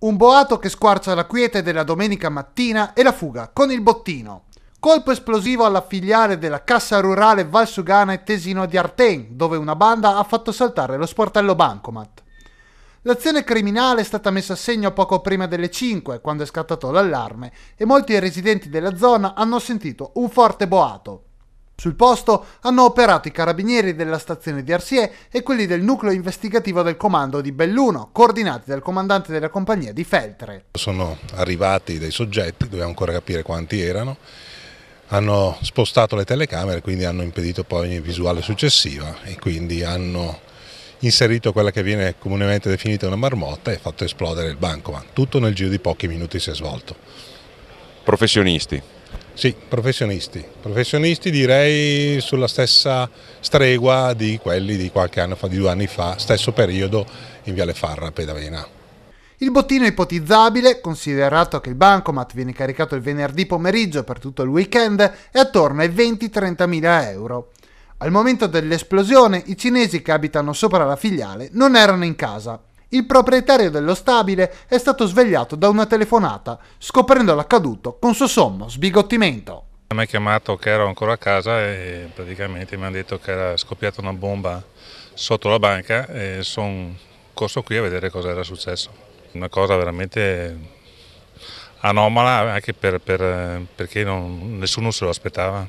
Un boato che squarcia la quiete della domenica mattina e la fuga con il bottino. Colpo esplosivo alla filiale della Cassa Rurale Valsugana e Tesino di Arten, dove una banda ha fatto saltare lo sportello Bancomat. L'azione criminale è stata messa a segno poco prima delle 5, quando è scattato l'allarme, e molti residenti della zona hanno sentito un forte boato. Sul posto hanno operato i carabinieri della stazione di Arsie e quelli del nucleo investigativo del comando di Belluno, coordinati dal comandante della compagnia di Feltre. Sono arrivati dei soggetti, dobbiamo ancora capire quanti erano, hanno spostato le telecamere, quindi hanno impedito poi ogni visuale successiva e quindi hanno inserito quella che viene comunemente definita una marmotta e fatto esplodere il bancomat. Tutto nel giro di pochi minuti si è svolto. Professionisti, sì, professionisti. Professionisti direi sulla stessa stregua di quelli di qualche anno fa, di due anni fa, stesso periodo in Viale Farra, Pedavena. Il bottino è ipotizzabile, considerato che il bancomat viene caricato il venerdì pomeriggio per tutto il weekend, è attorno ai 20-30 mila euro. Al momento dell'esplosione i cinesi che abitano sopra la filiale non erano in casa. Il proprietario dello stabile è stato svegliato da una telefonata, scoprendo l'accaduto con suo sommo sbigottimento. Mi ha chiamato che ero ancora a casa e praticamente mi hanno detto che era scoppiata una bomba sotto la banca e sono corso qui a vedere cosa era successo. Una cosa veramente anomala anche per, per, perché non, nessuno se lo aspettava.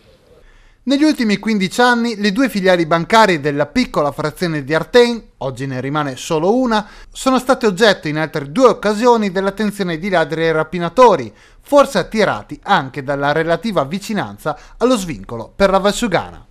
Negli ultimi 15 anni le due filiali bancarie della piccola frazione di Artain, oggi ne rimane solo una, sono state oggetto in altre due occasioni dell'attenzione di ladri e rapinatori, forse attirati anche dalla relativa vicinanza allo svincolo per la Valsugana.